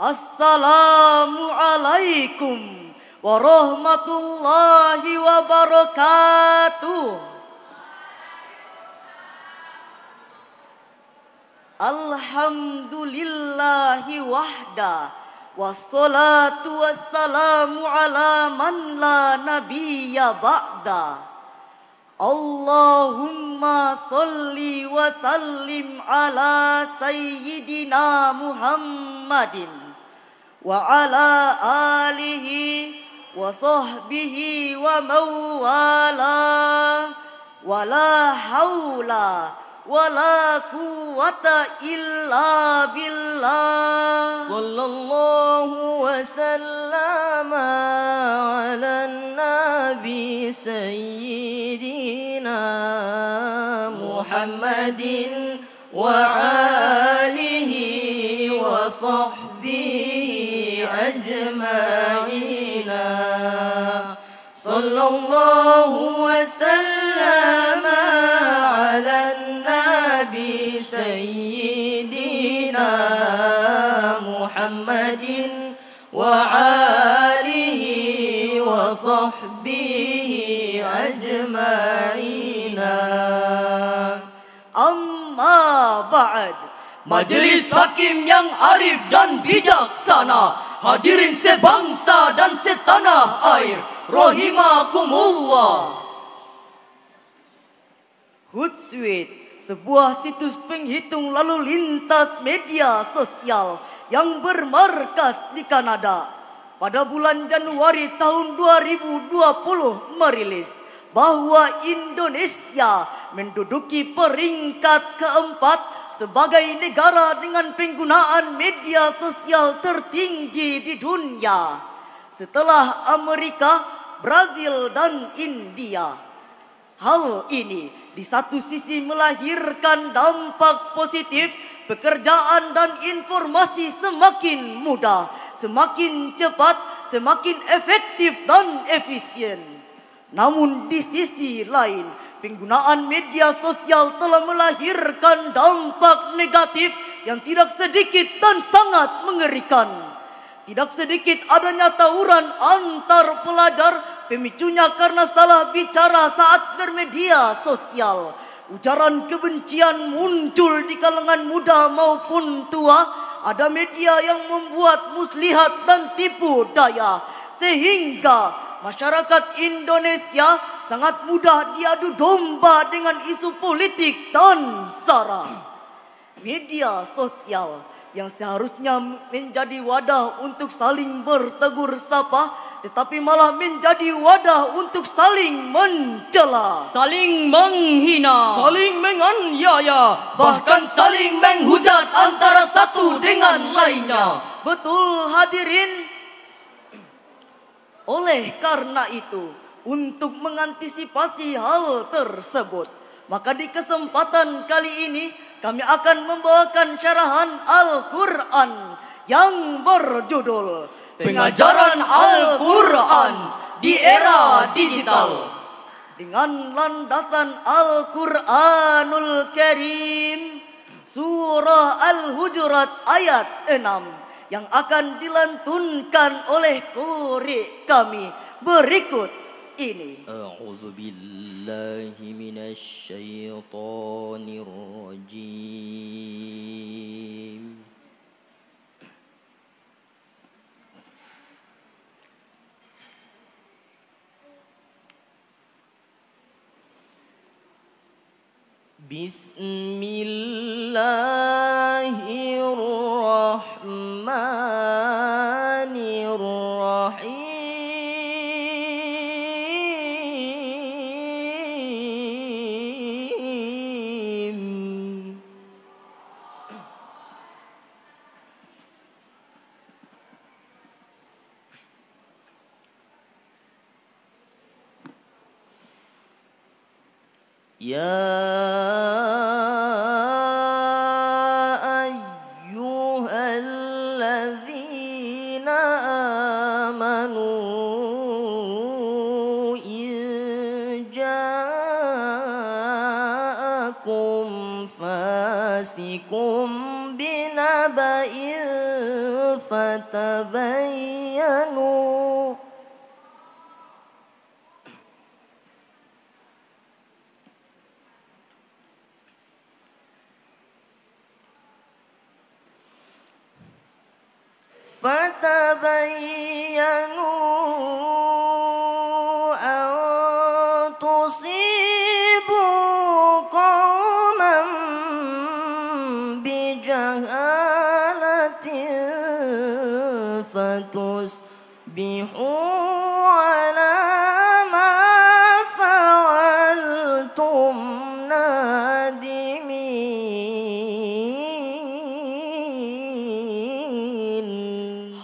السلام عليكم ورحمة الله وبركاته الحمد لله وحده والصلاة والسلام على من لا نبي بعده اللهم صل وسلم على سيدنا محمد وعلى آله وصحبه ومن والاه ولا حول ولا قوة إلا بالله صلى الله وسلم على النبي سيدنا محمد وآله وصحبه أجمعين صلى الله وسلم على النبي سيدنا محمد وعاله وصحبه أجمعين أما بعد مجلس hakim yang arif dan bijaksana hadirin sebangsa dan setanah air rahimakumullah Hootsuite sebuah situs penghitung lalu lintas media sosial yang bermarkas di Kanada pada bulan Januari tahun 2020 merilis bahwa Indonesia menduduki peringkat keempat sebagai negara dengan penggunaan media sosial tertinggi di dunia setelah Amerika, Brazil dan India. Hal ini di satu sisi melahirkan dampak positif pekerjaan dan informasi semakin mudah, semakin cepat, semakin efektif dan efisien. Namun di sisi lain, Penggunaan media sosial telah melahirkan dampak negatif yang tidak sedikit dan sangat mengerikan. Tidak sedikit adanya tawuran antar pelajar pemicunya karena salah bicara saat bermedia sosial. Ujaran kebencian muncul di kalangan muda maupun tua. Ada media yang membuat muslihat dan tipu daya. Sehingga masyarakat Indonesia sangat mudah diadu domba dengan isu politik dan sara. Media sosial yang seharusnya menjadi wadah untuk saling bertegur sapa tetapi malah menjadi wadah untuk saling mencela, saling menghina, saling menganiaya, bahkan saling menghujat antara satu dengan lainnya. Betul hadirin? Oleh karena itu, untuk mengantisipasi hal tersebut. Maka di kesempatan kali ini kami akan membawakan syarahan Al-Quran yang berjudul Pengajaran Al-Quran di Era Digital dengan landasan Al-Quranul Karim Surah Al-Hujurat ayat 6 yang akan dilantunkan oleh kuri kami berikut ini. A'udzu billahi minasy syaithanir rajim. Bismillahirrahmanirrahim. يا أيها الذين آمنوا إن جاءكم فاسق بنبأ فتبين فتبينوا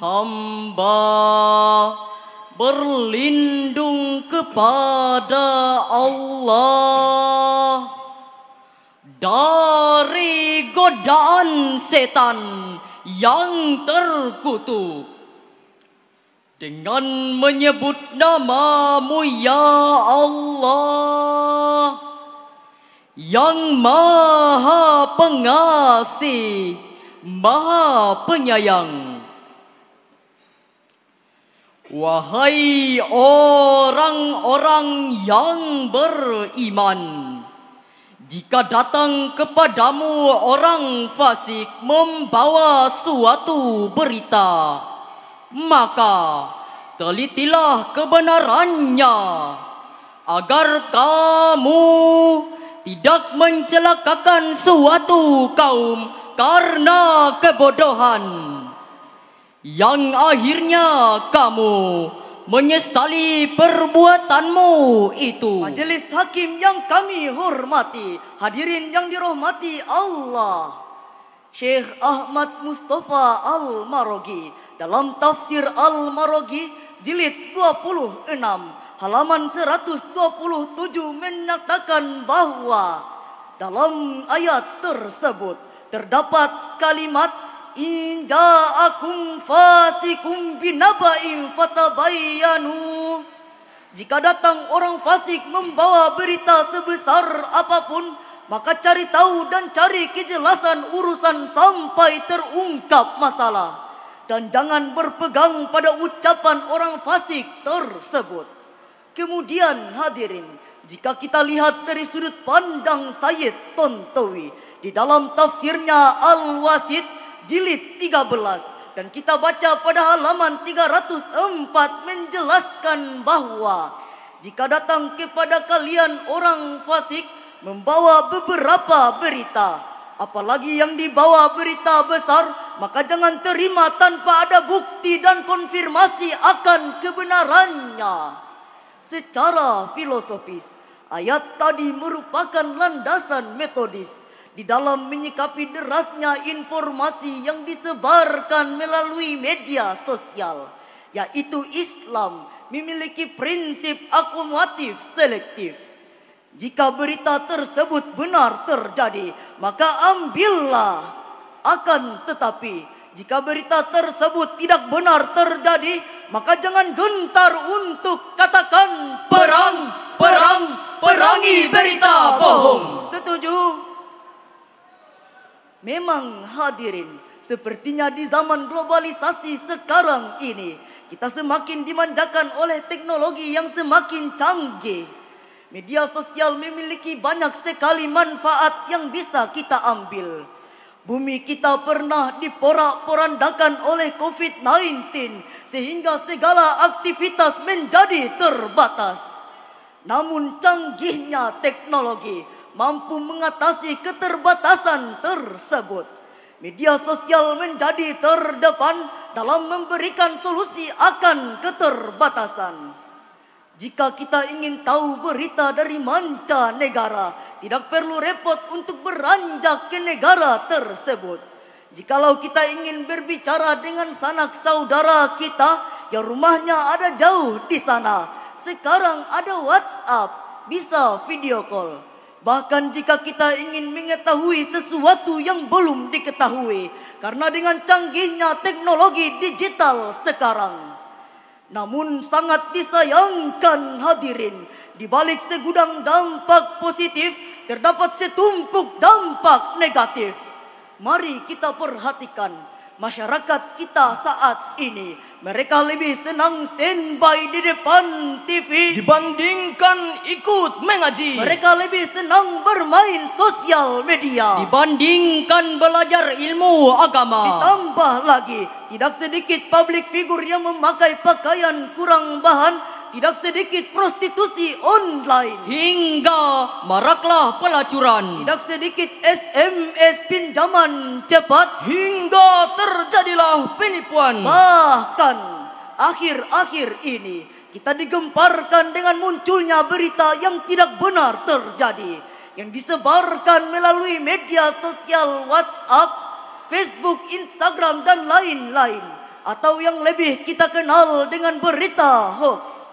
hamba berlindung kepada Allah dari godaan setan yang terkutuk dengan menyebut namamu ya Allah yang maha pengasih maha penyayang Wahai orang-orang yang beriman Jika datang kepadamu orang fasik membawa suatu berita Maka telitilah kebenarannya Agar kamu tidak mencelakakan suatu kaum karena kebodohan. yang akhirnya kamu menyesali perbuatanmu itu. Majelis hakim yang kami hormati, hadirin yang dirahmati Allah. Syekh Ahmad Mustafa Al-Marogi dalam tafsir Al-Marogi jilid 26 halaman 127 menyatakan bahwa dalam ayat tersebut terdapat kalimat إن fasikum binaba'in fatabayanu Jika datang orang fasik membawa berita sebesar apapun maka cari tahu dan cari kejelasan urusan sampai terungkap masalah dan jangan berpegang pada ucapan orang fasik tersebut. Kemudian hadirin, jika kita lihat dari sudut pandang Sayyid Tontowi di dalam tafsirnya al wasid jilid 13 dan kita baca pada halaman 304 menjelaskan bahwa jika datang kepada kalian orang fasik membawa beberapa berita apalagi yang dibawa berita besar maka jangan terima tanpa ada bukti dan konfirmasi akan kebenarannya secara filosofis ayat tadi merupakan landasan metodis di dalam menyikapi derasnya informasi yang disebarkan melalui media sosial, yaitu Islam memiliki prinsip akumulatif selektif. Jika berita tersebut benar terjadi, maka ambillah. Akan tetapi, jika berita tersebut tidak benar terjadi, maka jangan gentar untuk katakan perang, perang, perangi berita bohong. Setuju? Memang hadirin, sepertinya di zaman globalisasi sekarang ini, kita semakin dimanjakan oleh teknologi yang semakin canggih. Media sosial memiliki banyak sekali manfaat yang bisa kita ambil. Bumi kita pernah diporak-porandakan oleh COVID-19 sehingga segala aktivitas menjadi terbatas. Namun canggihnya teknologi mampu mengatasi keterbatasan tersebut. Media sosial menjadi terdepan dalam memberikan solusi akan keterbatasan. Jika kita ingin tahu berita dari manca negara, tidak perlu repot untuk beranjak ke negara tersebut. Jikalau kita ingin berbicara dengan sanak saudara kita yang rumahnya ada jauh di sana, sekarang ada WhatsApp, bisa video call. Bahkan jika kita ingin mengetahui sesuatu yang belum diketahui. Karena dengan canggihnya teknologi digital sekarang. Namun sangat disayangkan hadirin. Di balik segudang dampak positif terdapat setumpuk dampak negatif. Mari kita perhatikan masyarakat kita saat ini mereka lebih senang standby di depan TV dibandingkan ikut mengaji. Mereka lebih senang bermain sosial media dibandingkan belajar ilmu agama. Ditambah lagi, tidak sedikit publik figur yang memakai pakaian kurang bahan tidak sedikit prostitusi online. Hingga maraklah pelacuran. Tidak sedikit SMS pinjaman cepat. Hingga terjadilah penipuan. Bahkan akhir-akhir ini kita digemparkan dengan munculnya berita yang tidak benar terjadi. Yang disebarkan melalui media sosial WhatsApp, Facebook, Instagram, dan lain-lain atau yang lebih kita kenal dengan berita hoax.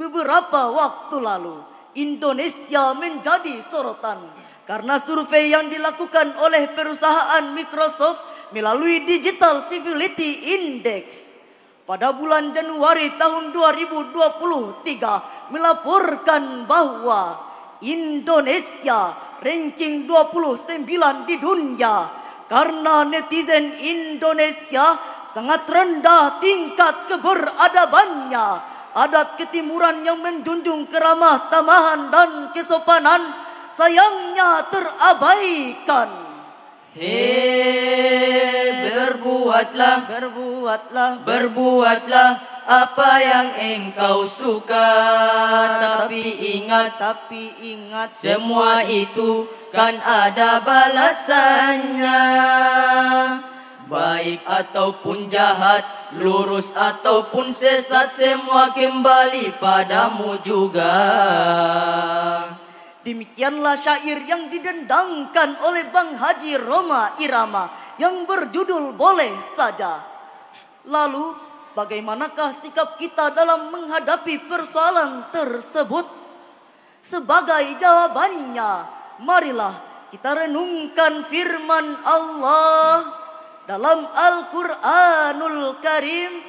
Beberapa waktu lalu Indonesia menjadi sorotan karena survei yang dilakukan oleh perusahaan Microsoft melalui Digital Civility Index pada bulan Januari tahun 2023 melaporkan bahwa Indonesia ranking 29 di dunia karena netizen Indonesia sangat rendah tingkat keberadabannya adat ketimuran yang menjunjung keramah tamahan dan kesopanan sayangnya terabaikan. Hei berbuatlah, berbuatlah, berbuatlah apa yang engkau suka. Tapi ingat, tapi ingat semua itu kan ada balasannya. Baik ataupun jahat, lurus ataupun sesat semua kembali padamu juga. Demikianlah syair yang didendangkan oleh Bang Haji Roma Irama yang berjudul Boleh Saja. Lalu, bagaimanakah sikap kita dalam menghadapi persoalan tersebut? Sebagai jawabannya, marilah kita renungkan firman Allah. dalam Al-Quranul Karim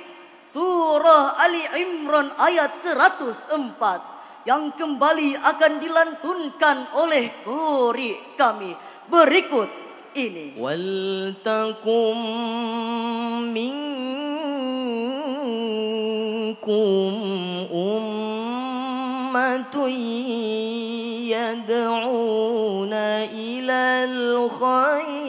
surah Ali Imran ayat 104 yang kembali akan dilantunkan oleh kuri kami berikut ini wal minkum ummatun yad'una ilal khair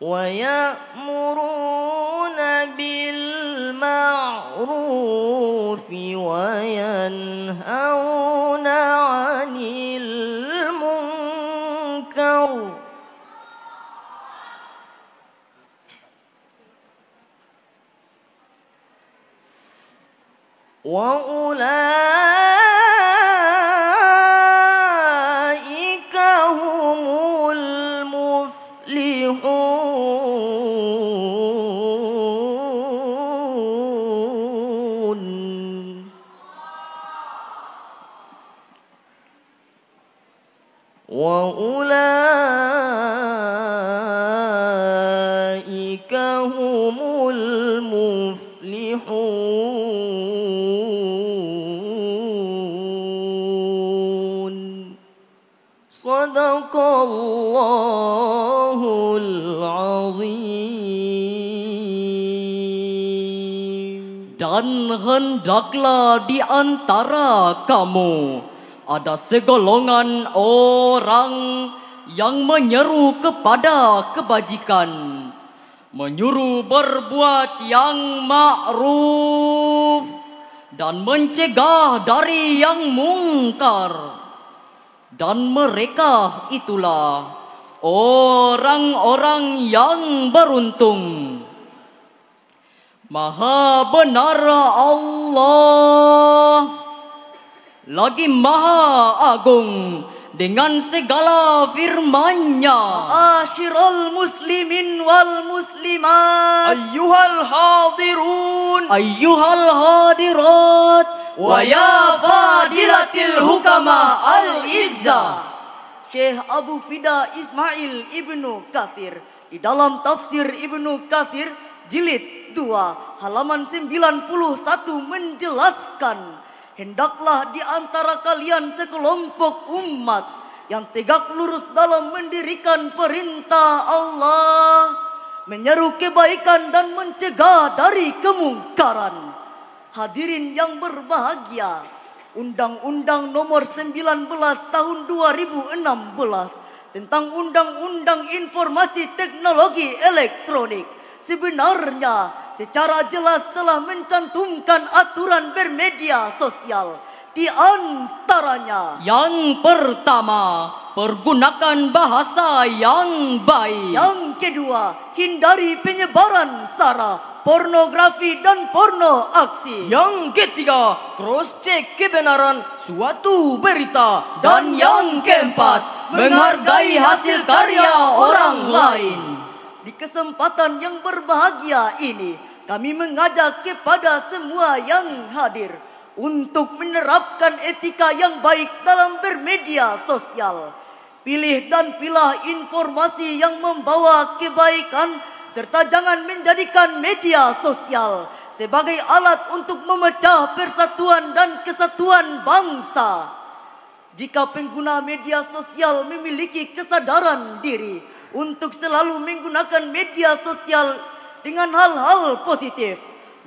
ويأمرون بالمعروف وينهون عن المنكر وأولئك صدق الله Dan hendaklah di antara kamu ada segolongan orang yang menyeru kepada kebajikan, menyuruh berbuat yang makruh dan mencegah dari yang mungkar dan mereka itulah orang-orang yang beruntung. Maha benar Allah, lagi maha agung. dengan segala firman-Nya. Asyirul muslimin wal muslimat. Ayyuhal hadirun. Ayyuhal hadirat. Wa ya fadilatil hukama al-izza. Syekh Abu Fida Ismail Ibnu Kathir di dalam tafsir Ibnu Kathir jilid 2 halaman 91 menjelaskan Hendaklah di antara kalian sekelompok umat yang tegak lurus dalam mendirikan perintah Allah, menyeru kebaikan dan mencegah dari kemungkaran. Hadirin yang berbahagia, Undang-Undang Nomor 19 Tahun 2016 tentang Undang-Undang Informasi Teknologi Elektronik sebenarnya secara jelas telah mencantumkan aturan bermedia sosial. Di antaranya Yang pertama Pergunakan bahasa yang baik Yang kedua Hindari penyebaran sara Pornografi dan porno aksi Yang ketiga Cross check kebenaran suatu berita Dan, dan yang keempat Menghargai hasil karya orang lain Di kesempatan yang berbahagia ini kami mengajak kepada semua yang hadir untuk menerapkan etika yang baik dalam bermedia sosial. Pilih dan pilih informasi yang membawa kebaikan serta jangan menjadikan media sosial sebagai alat untuk memecah persatuan dan kesatuan bangsa. Jika pengguna media sosial memiliki kesadaran diri untuk selalu menggunakan media sosial dengan hal-hal positif.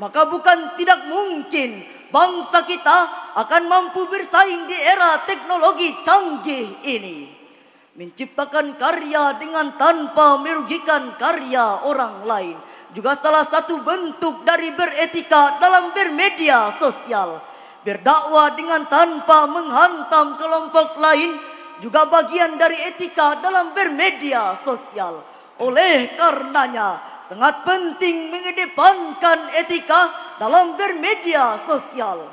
Maka bukan tidak mungkin bangsa kita akan mampu bersaing di era teknologi canggih ini. Menciptakan karya dengan tanpa merugikan karya orang lain juga salah satu bentuk dari beretika dalam bermedia sosial. Berdakwah dengan tanpa menghantam kelompok lain juga bagian dari etika dalam bermedia sosial. Oleh karenanya, sangat penting mengedepankan etika dalam bermedia sosial.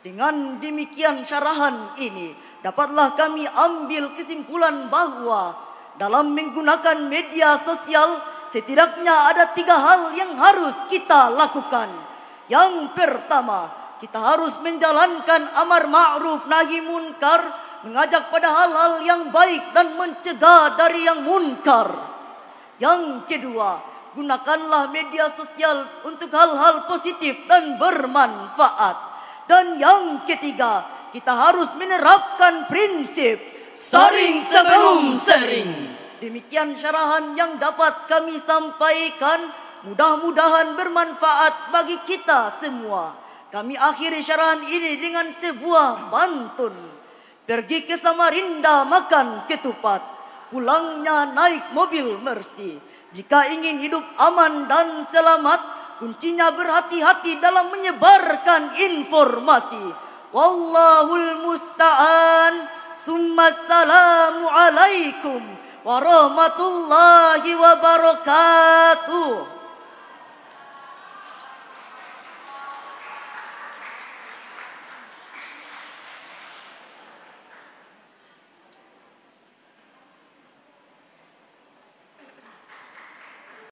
Dengan demikian syarahan ini dapatlah kami ambil kesimpulan bahwa dalam menggunakan media sosial setidaknya ada tiga hal yang harus kita lakukan. Yang pertama, kita harus menjalankan amar ma'ruf nahi munkar, mengajak pada hal-hal yang baik dan mencegah dari yang munkar. Yang kedua, Gunakanlah media sosial untuk hal-hal positif dan bermanfaat. Dan yang ketiga, kita harus menerapkan prinsip saring sebelum sering. Demikian syarahan yang dapat kami sampaikan. Mudah-mudahan bermanfaat bagi kita semua. Kami akhiri syarahan ini dengan sebuah pantun. Pergi ke Samarinda makan ketupat. Pulangnya naik mobil Mercy. Jika ingin hidup aman dan selamat, kuncinya berhati-hati dalam menyebarkan informasi. Wallahul musta'an. Summa salamu alaikum warahmatullahi wabarakatuh.